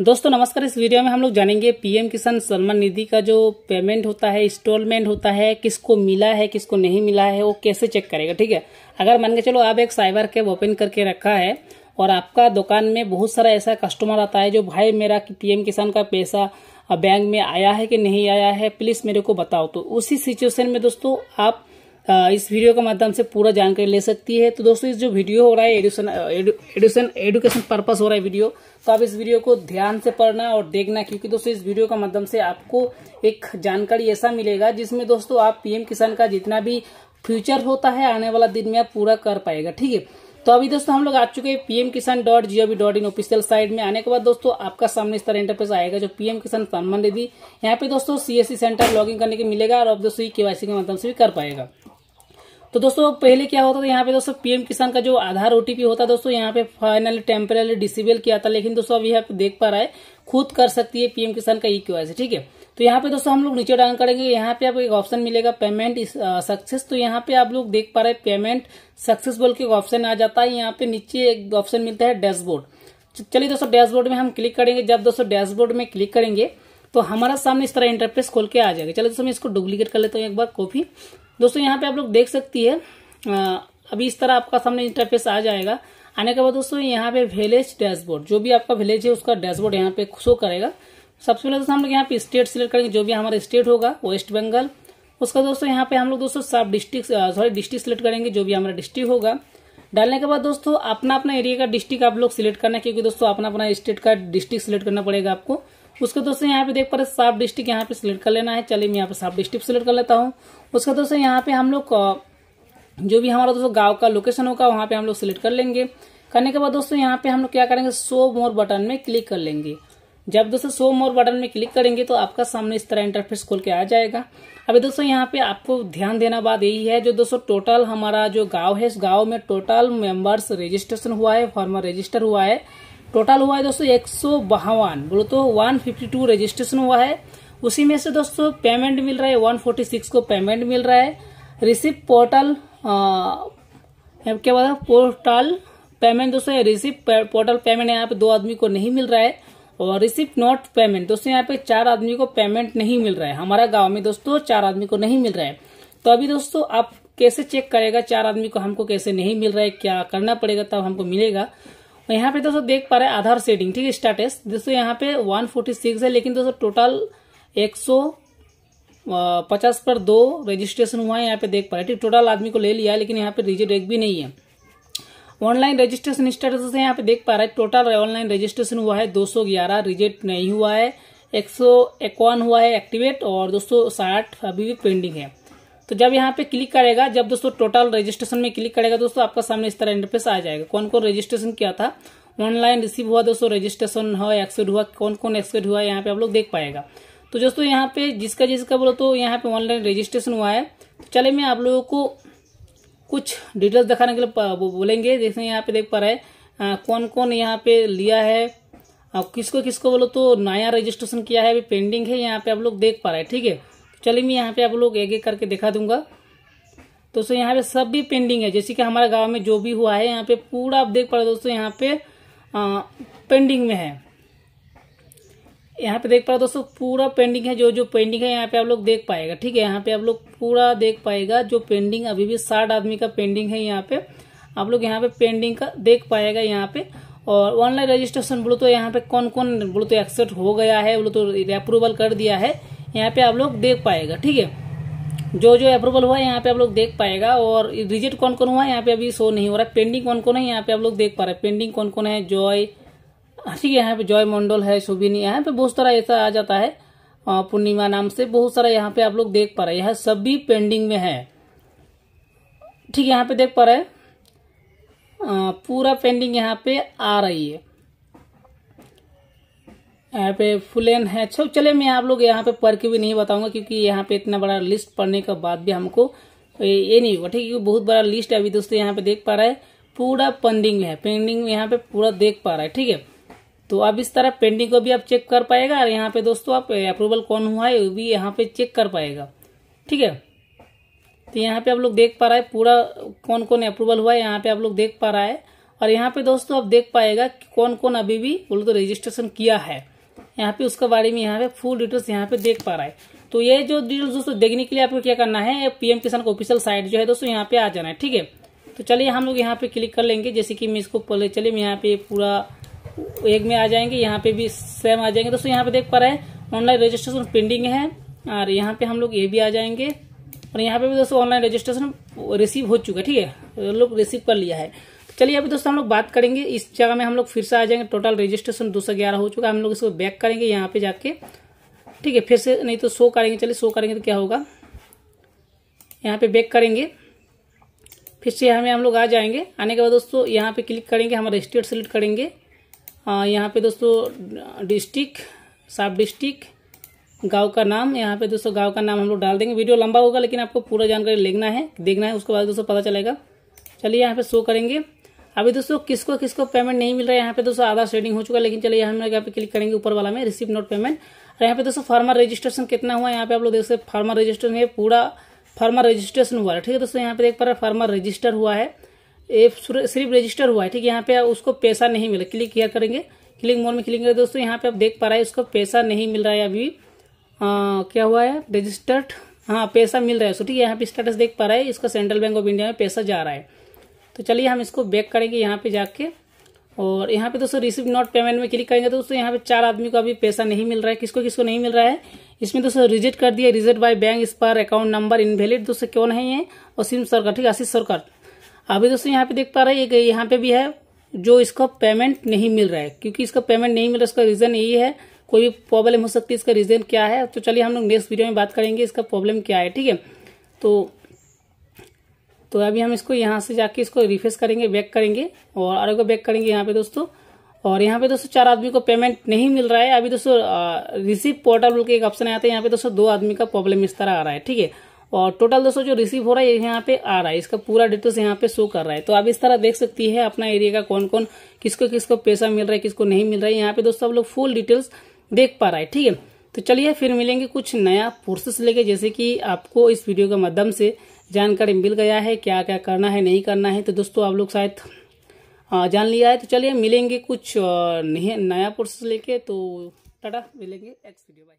दोस्तों नमस्कार इस वीडियो में हम लोग जानेंगे पीएम किसान सम्मान निधि का जो पेमेंट होता है इंस्टॉलमेंट होता है किसको मिला है किसको नहीं मिला है वो कैसे चेक करेगा ठीक है अगर मान के चलो आप एक साइबर कैब ओपन करके रखा है और आपका दुकान में बहुत सारा ऐसा कस्टमर आता है जो भाई मेरा पीएम किसान का पैसा बैंक में आया है कि नहीं आया है प्लीज मेरे को बताओ तो उसी सिचुएशन में दोस्तों आप इस वीडियो के माध्यम से पूरा जानकारी ले सकती है तो दोस्तों इस जो वीडियो हो रहा है एडुकेशन एडुकेशन एडुकेशन पर्पस हो रहा है वीडियो तो आप इस वीडियो को ध्यान से पढ़ना और देखना क्योंकि दोस्तों इस वीडियो के माध्यम से आपको एक जानकारी ऐसा मिलेगा जिसमें दोस्तों आप पीएम किसान का जितना भी फ्यूचर होता है आने वाला दिन में आप पूरा कर पाएगा ठीक है तो अभी दोस्तों हम लोग आ चुके हैं PM Kisan dot G dot in official site में आने के बाद दोस्तों आपका सामने इस तरह इंटरफेस आएगा जो पीएम किसान सम्मान निधि यहाँ पे दोस्तों सीएससी सेंटर लॉगिन करने के मिलेगा और अब दोस्तों वाई सी के माध्यम से भी कर पाएगा तो दोस्तों पहले क्या होता था यहाँ पे दोस्तों पीएम किसान का जो आधार ओटीपी होता है दोस्तों यहाँ पे फाइनल टेम्पररी डिसेबल किया था लेकिन दोस्तों अभी यहाँ पे देख पा रहा है खुद कर सकती है पीएम किसान का ई e क्यू ठीक है तो यहाँ पे दोस्तों हम लोग नीचे डाउन करेंगे यहाँ पे आपको एक ऑप्शन मिलेगा पेमेंट सक्सेस uh, तो यहाँ पे आप लोग देख पा रहे पेमेंट सक्सेस बोल के ऑप्शन आ जाता है यहाँ पे नीचे एक ऑप्शन मिलता है डैशबोर्ड चलिए दोस्तों डैशबोर्ड में हम क्लिक करेंगे जब दोस्तों डैशबोर्ड में क्लिक करेंगे तो हमारा सामने इस तरह इंटरफेस खोल के आ जाएगा चलो दोस्तों मैं इसको डुप्लीकेट कर लेता हूँ एक बार कॉपी दोस्तों यहाँ पे आप लोग देख सकती है अभी इस तरह आपका सामने इंटरफेस आ जाएगा आने के बाद दोस्तों यहाँ पे विलेज डैशबोर्ड जो भी आपका विलेज है उसका डैशबोर्ड यहाँ पे शो करेगा सबसे पहले दोस्तों हम लोग यहाँ पे स्टेट सिलेक्ट करेंगे जो भी हमारा स्टेट होगा वेस्ट बंगाल उसका दोस्तों यहाँ पे हम लोग दोस्तों सब डिस्ट्रिक्ट सॉरी डिस्ट्रिक्ट सिलेक्ट करेंगे जो भी हमारा डिस्ट्रिक्ट होगा डालने के बाद दोस्तों अपना अपना एरिया का डिस्ट्रिक्ट आप लोग सिलेक्ट करना है क्योंकि दोस्तों अपना अपना स्टेट का डिस्ट्रिक्ट सिलेक्ट करना पड़ेगा आपको उसके दोस्तों यहाँ पे देख पा रहे साफ डिस्ट्रिक्ट यहाँ पे सिलेक्ट कर लेना है चलिए मैं यहाँ पे साफ डिस्ट्रिक्ट सिलेक्ट कर लेता हूँ उसके दोस्तों यहाँ पे हम लोग जो भी हमारा दोस्तों गाँव का लोकेशन होगा वहाँ पे हम लोग सिलेक्ट कर लेंगे करने के बाद दोस्तों यहाँ पे हम लोग क्या करेंगे सो मोर बटन में क्लिक कर लेंगे जब दोस्तों सो मोर बटन में क्लिक करेंगे तो आपका सामने इस तरह इंटरफेस खोल के आ जाएगा अभी दोस्तों यहाँ पे आपको ध्यान देना बात यही है जो दोस्तों टोटल हमारा जो गांव है इस गांव में टोटल मेंबर्स रजिस्ट्रेशन हुआ है फॉर्मर रजिस्टर हुआ है टोटल हुआ है दोस्तों एक सौ बावन बोलो तो वन फिफ्टी टू रजिस्ट्रेशन हुआ है उसी में से दोस्तों पेमेंट मिल रहा है वन फोर्टी सिक्स को पेमेंट मिल रहा है रिसिप्ट पोर्टल क्या बोला पोर्टल पेमेंट दोस्तों रिसिप्ट पोर्टल पेमेंट यहाँ पे दो आदमी को नहीं मिल रहा है और रिसिप्ट नॉट पेमेंट दोस्तों यहाँ पे चार आदमी को पेमेंट नहीं मिल रहा है हमारा गाँव में दोस्तों चार आदमी को नहीं मिल रहा है तो अभी दोस्तों आप कैसे चेक करेगा चार आदमी को हमको कैसे नहीं मिल रहा है क्या करना पड़ेगा तब हमको मिलेगा तो यहाँ पे दोस्तों देख पा रहे आधार सेटिंग ठीक है स्टेटस दोस्तों यहाँ पे 146 है लेकिन दोस्तों टोटल 150 पर दो रजिस्ट्रेशन हुआ है यहाँ पे देख पा रहे ठीक टोटल आदमी को ले लिया है लेकिन यहाँ पे रिजिट एक भी नहीं है ऑनलाइन रजिस्ट्रेशन स्टेटस है यहाँ पे देख पा रहे टोटल ऑनलाइन रजिस्ट्रेशन हुआ है ग्यारह रिजेक्ट नहीं हुआ है एक हुआ है एक्टिवेट और दोस्तों साठ अभी भी पेंडिंग है तो जब यहाँ पे क्लिक करेगा जब दोस्तों टोटल रजिस्ट्रेशन में क्लिक करेगा दोस्तों आपका सामने इस तरह इंटरफेस आ जाएगा कौन कौन रजिस्ट्रेशन किया था ऑनलाइन रिसीव हुआ दोस्तों रजिस्ट्रेशन हुआ एक्सेड हुआ कौन कौन एक्सेड हुआ यहाँ पे आप लोग देख पाएगा तो दोस्तों यहाँ पे जिसका जिसका बोलो तो यहाँ पे ऑनलाइन रजिस्ट्रेशन हुआ है तो चले मैं आप लोगों को कुछ डिटेल्स दिखाने के लिए बोलेंगे जैसे यहाँ पे देख पा रहे हैं कौन कौन यहाँ पे लिया है किसको किसको बोलो तो नया रजिस्ट्रेशन किया है अभी पेंडिंग है यहाँ पे आप लोग देख पा रहे हैं ठीक है चलिए मैं यहाँ पे आप लोग एक एक करके दिखा दूंगा तो दोस्तों यहाँ पे सब भी पेंडिंग है जैसे कि हमारे गांव में जो भी हुआ है यहाँ पे पूरा आप देख पा रहे हो दोस्तों यहाँ पे आ, पेंडिंग में है यहाँ पे देख पा रहे दोस्तों पूरा पेंडिंग है जो जो पेंडिंग है यहाँ पे आप लोग देख पाएगा ठीक है यहाँ पे आप लोग पूरा देख पाएगा जो पेंडिंग अभी भी साठ आदमी का पेंडिंग है यहाँ पे आप लोग यहाँ पे पेंडिंग का देख पाएगा यहाँ पे और ऑनलाइन रजिस्ट्रेशन बोलो तो यहाँ पे कौन कौन बोलो तो एक्सेप्ट हो गया है बोलो तो अप्रूवल कर दिया है यहाँ पे आप लोग देख पाएगा ठीक है जो जो अप्रूवल हुआ है यहाँ पे आप लोग देख पाएगा और रिजेक्ट कौन कौन हुआ है यहाँ पे अभी शो नहीं हो रहा है पेंडिंग कौन कौन है यहाँ पे आप लोग देख पा रहे हैं पेंडिंग कौन कौन है जॉय ठीक है यहाँ पे जॉय मंडल है सुबिनी यहाँ पे बहुत सारा ऐसा आ जाता है पूर्णिमा नाम से बहुत सारा यहाँ पे आप लोग देख पा रहे हैं यह सभी पेंडिंग में है ठीक है यहाँ पे देख पा रहे हैं पूरा पेंडिंग यहाँ पे आ रही है यहाँ पे फुल एन है सब चले मैं आप लोग यहाँ पे पढ़ के भी नहीं बताऊंगा क्योंकि यहाँ पे इतना बड़ा लिस्ट पढ़ने के बाद भी हमको ये नहीं होगा ठीक है बहुत बड़ा लिस्ट है अभी दोस्तों यहाँ पे देख पा रहा है पूरा पेंडिंग है पेंडिंग यहाँ पे पूरा देख पा रहा है ठीक है तो अब इस तरह पेंडिंग को भी आप चेक कर पाएगा और यहाँ पे दोस्तों आप अप्रूवल कौन हुआ है वो भी यहाँ पे चेक कर पाएगा ठीक है तो यहाँ पे आप लोग देख पा रहा है पूरा कौन कौन अप्रूवल हुआ है यहाँ पे आप लोग देख पा रहा है और यहाँ पे दोस्तों आप देख पाएगा कौन कौन अभी भी बोले तो रजिस्ट्रेशन किया है यहाँ पे उसके बारे में यहाँ पे फुल डिटेल्स यहाँ पे देख पा रहा है तो ये जो डिटेल्स दोस्तों देखने के लिए आपको क्या करना है पीएम किसान का ऑफिशियल साइट जो है दोस्तों यहाँ पे आ जाना है ठीक है तो चलिए हम लोग यहाँ पे क्लिक कर लेंगे जैसे कि मैं इसको पहले चलिए मैं यहाँ पे पूरा एक में आ जाएंगे यहाँ पे भी सेम आ जाएंगे दोस्तों यहाँ पे देख पा रहे हैं ऑनलाइन रजिस्ट्रेशन पेंडिंग है और यहाँ पे हम लोग ये भी आ जाएंगे और यहाँ पे भी दोस्तों ऑनलाइन रजिस्ट्रेशन रिसीव हो चुका है ठीक है लोग रिसीव कर लिया है चलिए अभी दोस्तों हम लोग बात करेंगे इस जगह में हम लोग फिर से आ जाएंगे टोटल रजिस्ट्रेशन दो हो चुका है हम लोग इसको बैक करेंगे यहाँ पे जाके ठीक है फिर से नहीं तो शो करेंगे चलिए शो करेंगे तो क्या होगा यहाँ पे बैक करेंगे फिर से यहाँ हम लोग आ जाएंगे आने के बाद दोस्तों यहाँ पे क्लिक करेंगे हमारा स्टेट सेलेक्ट करेंगे यहाँ पे दोस्तों डिस्ट्रिक्ट सब डिस्ट्रिक्ट गांव का नाम यहाँ पे दोस्तों गांव का नाम हम लोग डाल देंगे वीडियो लंबा होगा लेकिन आपको पूरा जानकारी लेना है देखना है उसके बाद दोस्तों पता चलेगा चलिए यहाँ पे शो करेंगे अभी दोस्तों किसको किसको पेमेंट नहीं मिल रहा है यहाँ पे दोस्तों आधा शेडिंग हो चुका है लेकिन चलिए हम लोग यहाँ पे क्लिक करेंगे ऊपर वाला में रिसीव नोट पेमेंट और यहाँ पे दोस्तों फार्मर रजिस्ट्रेशन कितना हुआ है यहाँ पे आप लोग देख सकते फार्मर रजिस्ट्रेशन है पूरा फार्मर रजिस्ट्रेशन हुआ है ठीक है दोस्तों यहाँ पे देख पा रहे फार्मर रजिस्टर हुआ है ये सिर्फ रजिस्टर हुआ है ठीक है यहाँ पे उसको पैसा नहीं मिला क्लिक किया करेंगे क्लिक मोड में क्लिक करेंगे दोस्तों यहाँ पे आप देख पा रहे हैं उसको पैसा नहीं मिल रहा है अभी क्या हुआ है रजिस्टर्ड हाँ पैसा मिल रहा है सो ठीक है यहाँ पे स्टेटस देख पा रहा है इसका सेंट्रल बैंक ऑफ इंडिया में पैसा जा रहा है तो चलिए हम इसको बैक करेंगे यहाँ पे जाके और यहाँ पे दोस्तों रिसीव नॉट पेमेंट में क्लिक करेंगे तो दोस्तों यहाँ पे चार आदमी को अभी पैसा नहीं मिल रहा है किसको किसको नहीं मिल रहा है इसमें दोस्तों रिजेक्ट कर दिया रिजेक्ट बाय बैंक इस पर अकाउंट नंबर इनवेलिड दोस्तों क्यों नहीं है और सिम सरकार ठीक आशीष सरकार अभी दोस्तों यहाँ पे देख पा रहे हैं यहाँ पे भी है जो इसको पेमेंट नहीं मिल रहा है क्योंकि इसका पेमेंट नहीं मिल रहा इसका रीजन यही है कोई भी प्रॉब्लम हो सकती है इसका रीजन क्या है तो चलिए हम लोग नेक्स्ट वीडियो में बात करेंगे इसका प्रॉब्लम क्या है ठीक है तो तो अभी हम इसको यहाँ से जाके इसको रिफ्रेश करेंगे बैक करेंगे और आरओ को बैक करेंगे यहाँ पे दोस्तों और यहाँ पे दोस्तों चार आदमी को पेमेंट नहीं मिल रहा है अभी दोस्तों रिसीव पोर्टल बोल के एक ऑप्शन आता है यहाँ पे दोस्तों दो आदमी का प्रॉब्लम इस तरह आ रहा है ठीक है और टोटल दोस्तों जो रिसीव हो रहा है यहाँ पे आ रहा है इसका पूरा डिटेल्स यहाँ पे शो कर रहा है तो आप इस तरह देख सकती है अपना एरिया का कौन कौन किसको किसको पैसा मिल रहा है किसको नहीं मिल रहा है यहाँ पे दोस्तों आप लोग फुल डिटेल्स देख पा रहा है ठीक है तो चलिए फिर मिलेंगे कुछ नया प्रोसेस लेके जैसे कि आपको इस वीडियो के माध्यम से जानकारी मिल गया है क्या क्या करना है नहीं करना है तो दोस्तों आप लोग शायद जान लिया है तो चलिए मिलेंगे कुछ नया प्रोसेस लेके तो टाटा मिलेंगे नेक्स्ट वीडियो बाय